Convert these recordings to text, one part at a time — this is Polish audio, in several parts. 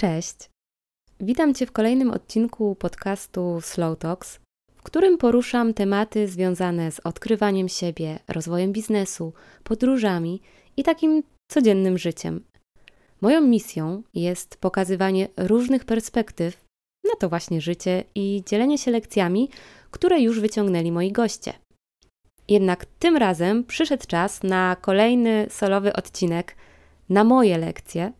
Cześć! Witam Cię w kolejnym odcinku podcastu Slow Talks, w którym poruszam tematy związane z odkrywaniem siebie, rozwojem biznesu, podróżami i takim codziennym życiem. Moją misją jest pokazywanie różnych perspektyw na to właśnie życie i dzielenie się lekcjami, które już wyciągnęli moi goście. Jednak tym razem przyszedł czas na kolejny solowy odcinek na moje lekcje,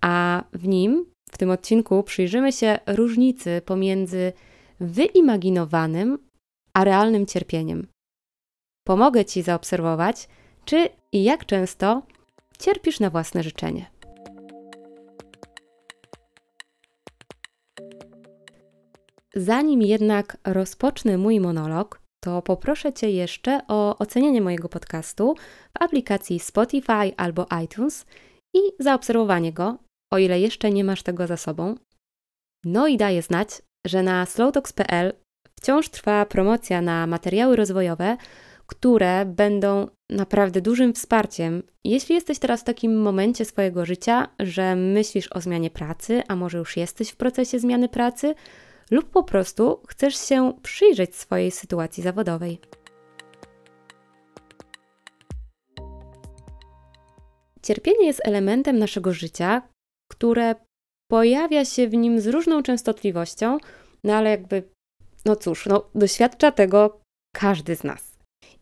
a w nim w tym odcinku przyjrzymy się różnicy pomiędzy wyimaginowanym a realnym cierpieniem. Pomogę Ci zaobserwować, czy i jak często cierpisz na własne życzenie. Zanim jednak rozpocznę mój monolog, to poproszę Cię jeszcze o ocenienie mojego podcastu w aplikacji Spotify albo iTunes i zaobserwowanie go o ile jeszcze nie masz tego za sobą. No i daję znać, że na slowtalks.pl wciąż trwa promocja na materiały rozwojowe, które będą naprawdę dużym wsparciem, jeśli jesteś teraz w takim momencie swojego życia, że myślisz o zmianie pracy, a może już jesteś w procesie zmiany pracy, lub po prostu chcesz się przyjrzeć swojej sytuacji zawodowej. Cierpienie jest elementem naszego życia, które pojawia się w nim z różną częstotliwością, no ale jakby, no cóż, no, doświadcza tego każdy z nas.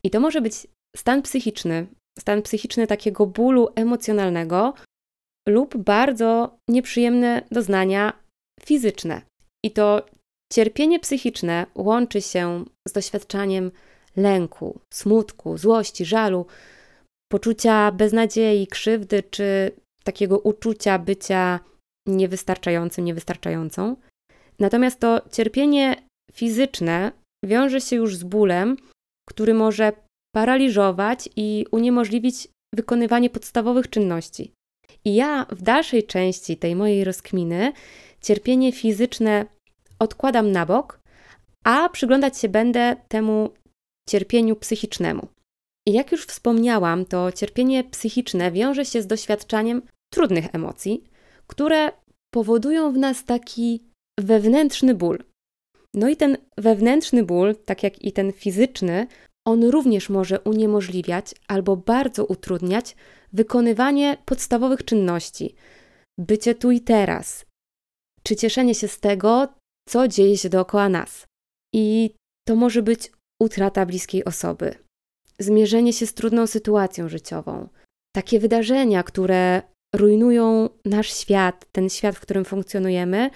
I to może być stan psychiczny, stan psychiczny takiego bólu emocjonalnego lub bardzo nieprzyjemne doznania fizyczne. I to cierpienie psychiczne łączy się z doświadczaniem lęku, smutku, złości, żalu, poczucia beznadziei, krzywdy czy takiego uczucia bycia niewystarczającym, niewystarczającą. Natomiast to cierpienie fizyczne wiąże się już z bólem, który może paraliżować i uniemożliwić wykonywanie podstawowych czynności. I ja w dalszej części tej mojej rozkminy cierpienie fizyczne odkładam na bok, a przyglądać się będę temu cierpieniu psychicznemu. I jak już wspomniałam, to cierpienie psychiczne wiąże się z doświadczaniem trudnych emocji, które powodują w nas taki wewnętrzny ból. No i ten wewnętrzny ból, tak jak i ten fizyczny, on również może uniemożliwiać albo bardzo utrudniać wykonywanie podstawowych czynności, bycie tu i teraz, czy cieszenie się z tego, co dzieje się dookoła nas. I to może być utrata bliskiej osoby, zmierzenie się z trudną sytuacją życiową, takie wydarzenia, które rujnują nasz świat, ten świat, w którym funkcjonujemy,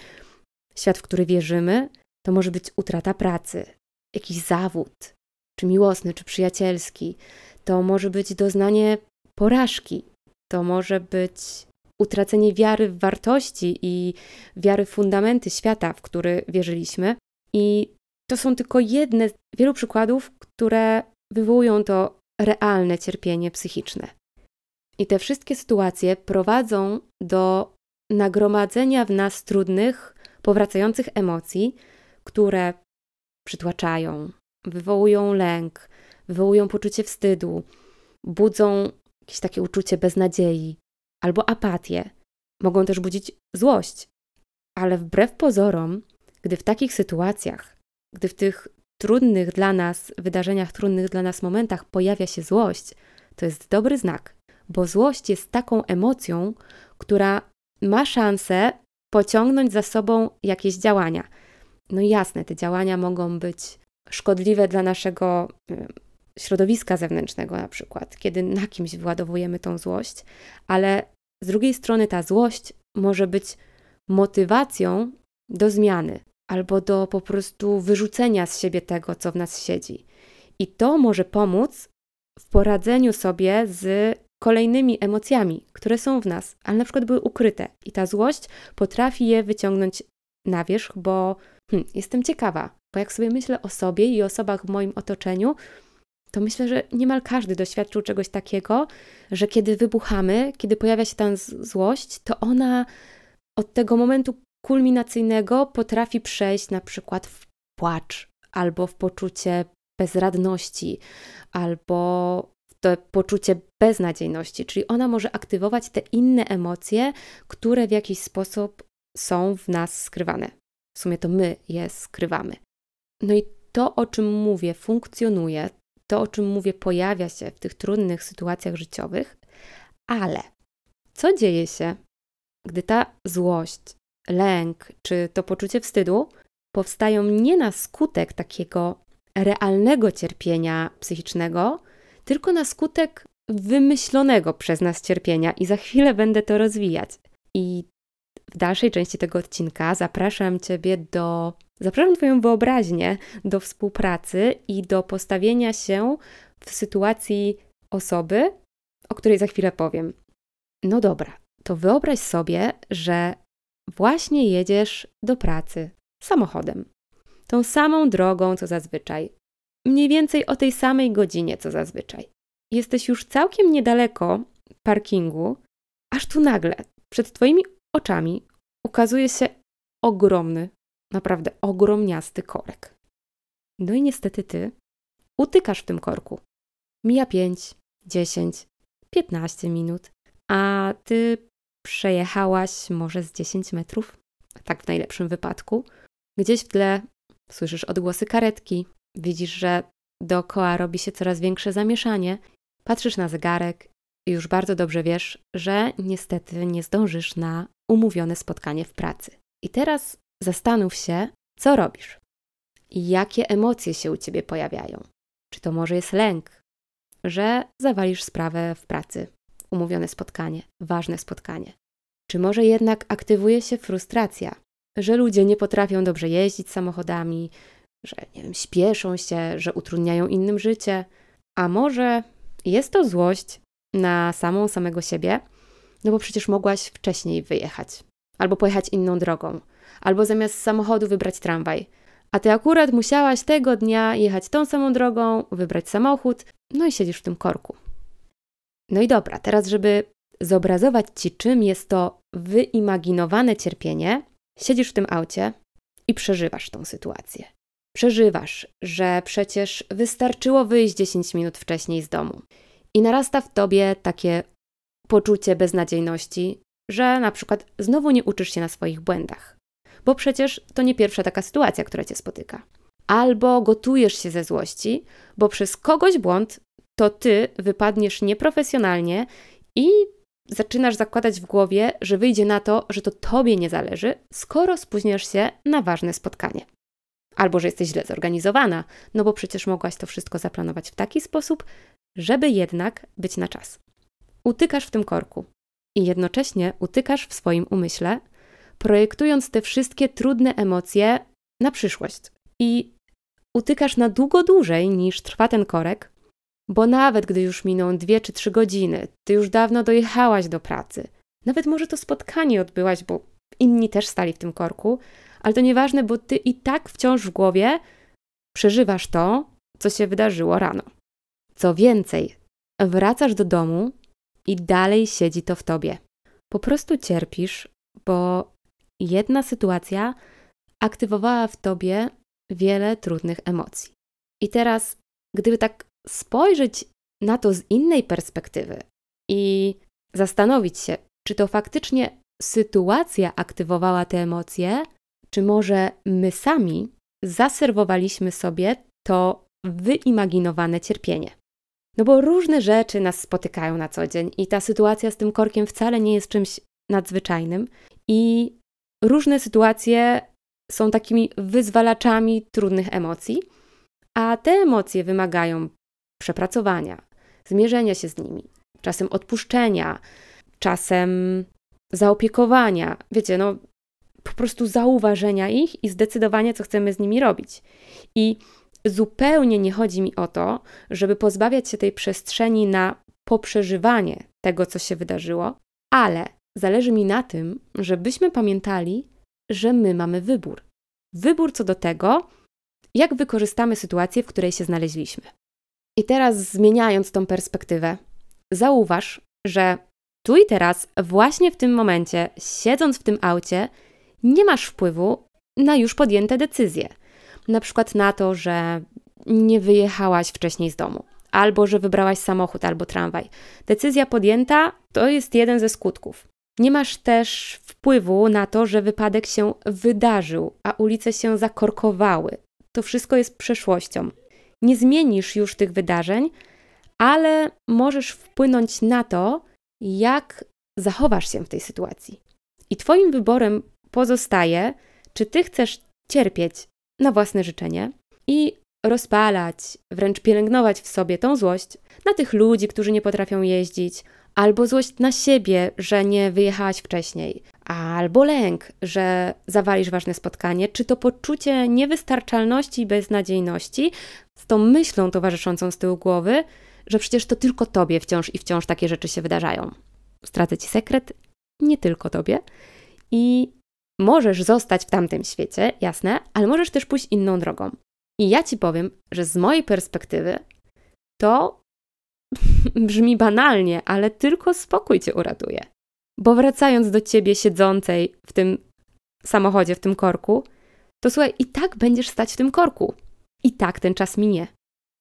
świat, w który wierzymy, to może być utrata pracy, jakiś zawód, czy miłosny, czy przyjacielski. To może być doznanie porażki, to może być utracenie wiary w wartości i wiary w fundamenty świata, w który wierzyliśmy. I to są tylko jedne z wielu przykładów, które wywołują to realne cierpienie psychiczne. I te wszystkie sytuacje prowadzą do nagromadzenia w nas trudnych, powracających emocji, które przytłaczają, wywołują lęk, wywołują poczucie wstydu, budzą jakieś takie uczucie beznadziei albo apatię. Mogą też budzić złość. Ale wbrew pozorom, gdy w takich sytuacjach, gdy w tych trudnych dla nas wydarzeniach, trudnych dla nas momentach pojawia się złość, to jest dobry znak, bo złość jest taką emocją, która ma szansę pociągnąć za sobą jakieś działania. No jasne, te działania mogą być szkodliwe dla naszego y, środowiska zewnętrznego, na przykład, kiedy na kimś władowujemy tą złość, ale z drugiej strony ta złość może być motywacją do zmiany albo do po prostu wyrzucenia z siebie tego, co w nas siedzi. I to może pomóc w poradzeniu sobie z kolejnymi emocjami, które są w nas, ale na przykład były ukryte i ta złość potrafi je wyciągnąć na wierzch, bo hmm, jestem ciekawa, bo jak sobie myślę o sobie i osobach w moim otoczeniu, to myślę, że niemal każdy doświadczył czegoś takiego, że kiedy wybuchamy, kiedy pojawia się ta złość, to ona od tego momentu kulminacyjnego potrafi przejść na przykład w płacz albo w poczucie bezradności, albo to poczucie beznadziejności, czyli ona może aktywować te inne emocje, które w jakiś sposób są w nas skrywane. W sumie to my je skrywamy. No i to, o czym mówię, funkcjonuje, to, o czym mówię, pojawia się w tych trudnych sytuacjach życiowych, ale co dzieje się, gdy ta złość, lęk czy to poczucie wstydu powstają nie na skutek takiego realnego cierpienia psychicznego, tylko na skutek wymyślonego przez nas cierpienia i za chwilę będę to rozwijać. I w dalszej części tego odcinka zapraszam Ciebie do. Zapraszam Twoją wyobraźnię do współpracy i do postawienia się w sytuacji osoby, o której za chwilę powiem. No dobra, to wyobraź sobie, że właśnie jedziesz do pracy samochodem. Tą samą drogą co zazwyczaj mniej więcej o tej samej godzinie co zazwyczaj. Jesteś już całkiem niedaleko parkingu, aż tu nagle przed Twoimi oczami ukazuje się ogromny, naprawdę ogromniasty korek. No i niestety Ty utykasz w tym korku. Mija 5, 10, 15 minut, a Ty przejechałaś może z 10 metrów, tak w najlepszym wypadku. Gdzieś w tle słyszysz odgłosy karetki, Widzisz, że dookoła robi się coraz większe zamieszanie. Patrzysz na zegarek i już bardzo dobrze wiesz, że niestety nie zdążysz na umówione spotkanie w pracy. I teraz zastanów się, co robisz i jakie emocje się u ciebie pojawiają. Czy to może jest lęk, że zawalisz sprawę w pracy, umówione spotkanie, ważne spotkanie? Czy może jednak aktywuje się frustracja, że ludzie nie potrafią dobrze jeździć samochodami, że nie wiem, śpieszą się, że utrudniają innym życie, a może jest to złość na samą samego siebie, no bo przecież mogłaś wcześniej wyjechać, albo pojechać inną drogą, albo zamiast samochodu wybrać tramwaj. A ty akurat musiałaś tego dnia jechać tą samą drogą, wybrać samochód, no i siedzisz w tym korku. No i dobra, teraz, żeby zobrazować ci, czym jest to wyimaginowane cierpienie, siedzisz w tym aucie i przeżywasz tą sytuację przeżywasz, że przecież wystarczyło wyjść 10 minut wcześniej z domu. I narasta w tobie takie poczucie beznadziejności, że na przykład znowu nie uczysz się na swoich błędach, bo przecież to nie pierwsza taka sytuacja, która cię spotyka. Albo gotujesz się ze złości, bo przez kogoś błąd to ty wypadniesz nieprofesjonalnie i zaczynasz zakładać w głowie, że wyjdzie na to, że to tobie nie zależy, skoro spóźniasz się na ważne spotkanie albo że jesteś źle zorganizowana, no bo przecież mogłaś to wszystko zaplanować w taki sposób, żeby jednak być na czas. Utykasz w tym korku i jednocześnie utykasz w swoim umyśle, projektując te wszystkie trudne emocje na przyszłość. I utykasz na długo dłużej niż trwa ten korek, bo nawet gdy już miną dwie czy trzy godziny, ty już dawno dojechałaś do pracy, nawet może to spotkanie odbyłaś, bo inni też stali w tym korku, ale to nieważne, bo ty i tak wciąż w głowie przeżywasz to, co się wydarzyło rano. Co więcej, wracasz do domu i dalej siedzi to w tobie. Po prostu cierpisz, bo jedna sytuacja aktywowała w tobie wiele trudnych emocji. I teraz, gdyby tak spojrzeć na to z innej perspektywy i zastanowić się, czy to faktycznie sytuacja aktywowała te emocje, czy może my sami zaserwowaliśmy sobie to wyimaginowane cierpienie? No bo różne rzeczy nas spotykają na co dzień i ta sytuacja z tym korkiem wcale nie jest czymś nadzwyczajnym i różne sytuacje są takimi wyzwalaczami trudnych emocji, a te emocje wymagają przepracowania, zmierzenia się z nimi, czasem odpuszczenia, czasem zaopiekowania. Wiecie, no po prostu zauważenia ich i zdecydowanie co chcemy z nimi robić. I zupełnie nie chodzi mi o to, żeby pozbawiać się tej przestrzeni na poprzeżywanie tego, co się wydarzyło, ale zależy mi na tym, żebyśmy pamiętali, że my mamy wybór. Wybór co do tego, jak wykorzystamy sytuację, w której się znaleźliśmy. I teraz zmieniając tą perspektywę, zauważ, że tu i teraz, właśnie w tym momencie, siedząc w tym aucie, nie masz wpływu na już podjęte decyzje. Na przykład na to, że nie wyjechałaś wcześniej z domu, albo że wybrałaś samochód albo tramwaj. Decyzja podjęta to jest jeden ze skutków. Nie masz też wpływu na to, że wypadek się wydarzył, a ulice się zakorkowały. To wszystko jest przeszłością. Nie zmienisz już tych wydarzeń, ale możesz wpłynąć na to, jak zachowasz się w tej sytuacji. I Twoim wyborem pozostaje, czy ty chcesz cierpieć na własne życzenie i rozpalać, wręcz pielęgnować w sobie tą złość na tych ludzi, którzy nie potrafią jeździć, albo złość na siebie, że nie wyjechałaś wcześniej, albo lęk, że zawalisz ważne spotkanie, czy to poczucie niewystarczalności i beznadziejności z tą myślą towarzyszącą z tyłu głowy, że przecież to tylko tobie wciąż i wciąż takie rzeczy się wydarzają. Stracę ci sekret, nie tylko tobie. I Możesz zostać w tamtym świecie, jasne, ale możesz też pójść inną drogą. I ja ci powiem, że z mojej perspektywy to brzmi banalnie, ale tylko spokój cię uratuje. Bo wracając do ciebie siedzącej w tym samochodzie, w tym korku, to słuchaj, i tak będziesz stać w tym korku. I tak ten czas minie.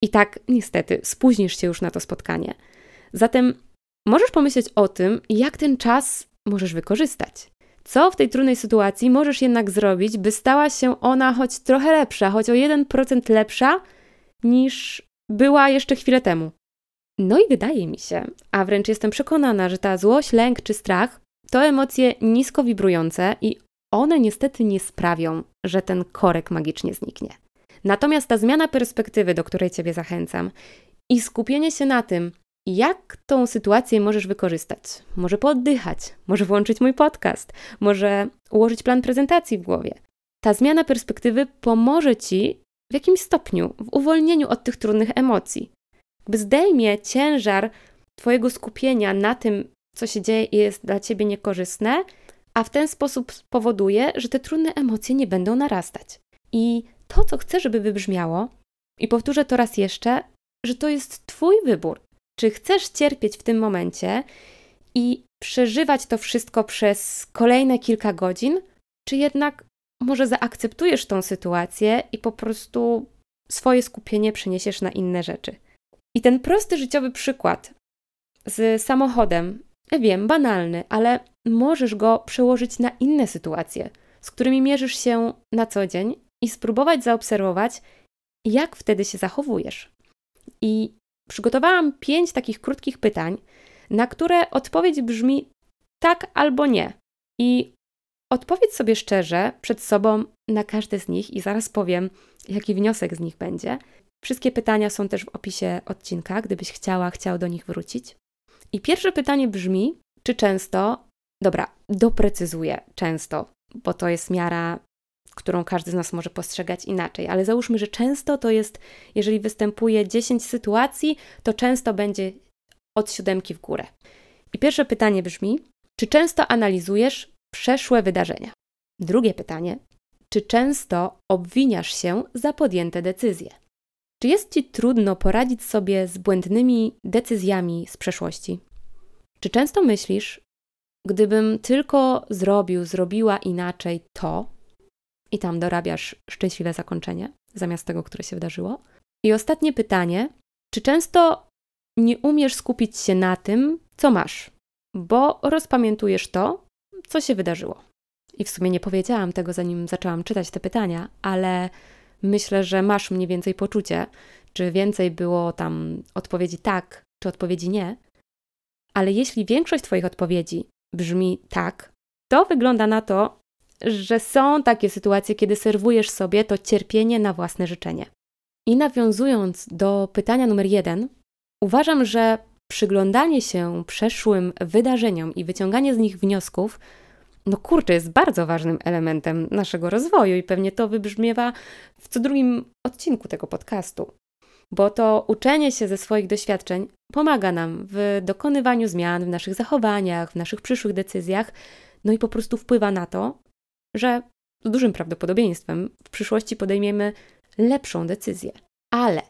I tak, niestety, spóźnisz się już na to spotkanie. Zatem możesz pomyśleć o tym, jak ten czas możesz wykorzystać. Co w tej trudnej sytuacji możesz jednak zrobić, by stała się ona choć trochę lepsza, choć o 1% lepsza niż była jeszcze chwilę temu? No i wydaje mi się, a wręcz jestem przekonana, że ta złość, lęk czy strach to emocje nisko wibrujące i one niestety nie sprawią, że ten korek magicznie zniknie. Natomiast ta zmiana perspektywy, do której Ciebie zachęcam, i skupienie się na tym, jak tą sytuację możesz wykorzystać. Może pooddychać, może włączyć mój podcast, może ułożyć plan prezentacji w głowie. Ta zmiana perspektywy pomoże ci w jakimś stopniu w uwolnieniu od tych trudnych emocji. by zdejmie ciężar Twojego skupienia na tym, co się dzieje i jest dla Ciebie niekorzystne, a w ten sposób spowoduje, że te trudne emocje nie będą narastać. I to, co chcę, żeby wybrzmiało, i powtórzę to raz jeszcze, że to jest Twój wybór. Czy chcesz cierpieć w tym momencie i przeżywać to wszystko przez kolejne kilka godzin, czy jednak może zaakceptujesz tą sytuację i po prostu swoje skupienie przeniesiesz na inne rzeczy? I ten prosty życiowy przykład z samochodem, wiem, banalny, ale możesz go przełożyć na inne sytuacje, z którymi mierzysz się na co dzień i spróbować zaobserwować, jak wtedy się zachowujesz. I Przygotowałam pięć takich krótkich pytań, na które odpowiedź brzmi tak albo nie. I odpowiedz sobie szczerze przed sobą na każde z nich i zaraz powiem, jaki wniosek z nich będzie. Wszystkie pytania są też w opisie odcinka, gdybyś chciała, chciał do nich wrócić. I pierwsze pytanie brzmi, czy często, dobra, doprecyzuję często, bo to jest miara którą każdy z nas może postrzegać inaczej, ale załóżmy, że często to jest, jeżeli występuje 10 sytuacji, to często będzie od siódemki w górę. I pierwsze pytanie brzmi: czy często analizujesz przeszłe wydarzenia? Drugie pytanie: czy często obwiniasz się za podjęte decyzje? Czy jest ci trudno poradzić sobie z błędnymi decyzjami z przeszłości? Czy często myślisz, gdybym tylko zrobił, zrobiła inaczej to, i tam dorabiasz szczęśliwe zakończenie zamiast tego, które się wydarzyło. I ostatnie pytanie: czy często nie umiesz skupić się na tym, co masz, bo rozpamiętujesz to, co się wydarzyło? I w sumie nie powiedziałam tego, zanim zaczęłam czytać te pytania, ale myślę, że masz mniej więcej poczucie, czy więcej było tam odpowiedzi tak, czy odpowiedzi nie. Ale jeśli większość Twoich odpowiedzi brzmi tak, to wygląda na to, że są takie sytuacje, kiedy serwujesz sobie to cierpienie na własne życzenie. I nawiązując do pytania numer jeden, uważam, że przyglądanie się przeszłym wydarzeniom i wyciąganie z nich wniosków, no kurczę, jest bardzo ważnym elementem naszego rozwoju i pewnie to wybrzmiewa w co drugim odcinku tego podcastu. Bo to uczenie się ze swoich doświadczeń pomaga nam w dokonywaniu zmian w naszych zachowaniach, w naszych przyszłych decyzjach, no i po prostu wpływa na to, że z dużym prawdopodobieństwem w przyszłości podejmiemy lepszą decyzję. Ale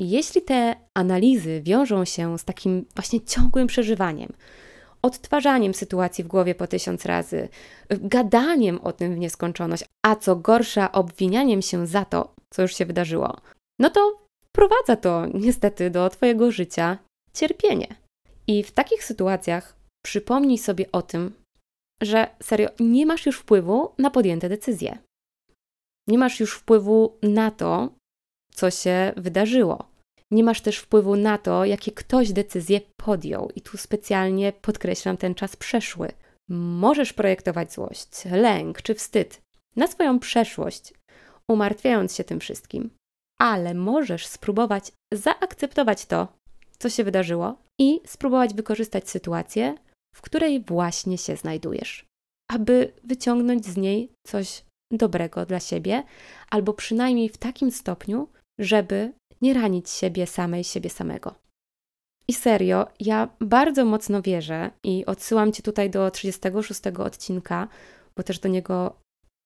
jeśli te analizy wiążą się z takim właśnie ciągłym przeżywaniem, odtwarzaniem sytuacji w głowie po tysiąc razy, gadaniem o tym w nieskończoność, a co gorsza, obwinianiem się za to, co już się wydarzyło, no to prowadza to niestety do Twojego życia cierpienie. I w takich sytuacjach przypomnij sobie o tym, że serio nie masz już wpływu na podjęte decyzje. Nie masz już wpływu na to, co się wydarzyło. Nie masz też wpływu na to, jakie ktoś decyzje podjął, i tu specjalnie podkreślam ten czas przeszły. Możesz projektować złość, lęk czy wstyd na swoją przeszłość, umartwiając się tym wszystkim, ale możesz spróbować zaakceptować to, co się wydarzyło i spróbować wykorzystać sytuację w której właśnie się znajdujesz, aby wyciągnąć z niej coś dobrego dla siebie, albo przynajmniej w takim stopniu, żeby nie ranić siebie samej, siebie samego. I serio, ja bardzo mocno wierzę i odsyłam Cię tutaj do 36 odcinka, bo też do niego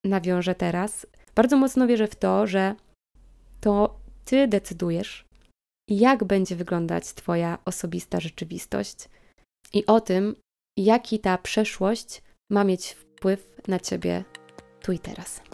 nawiążę teraz. Bardzo mocno wierzę w to, że to Ty decydujesz, jak będzie wyglądać Twoja osobista rzeczywistość i o tym, jaki ta przeszłość ma mieć wpływ na ciebie tu i teraz.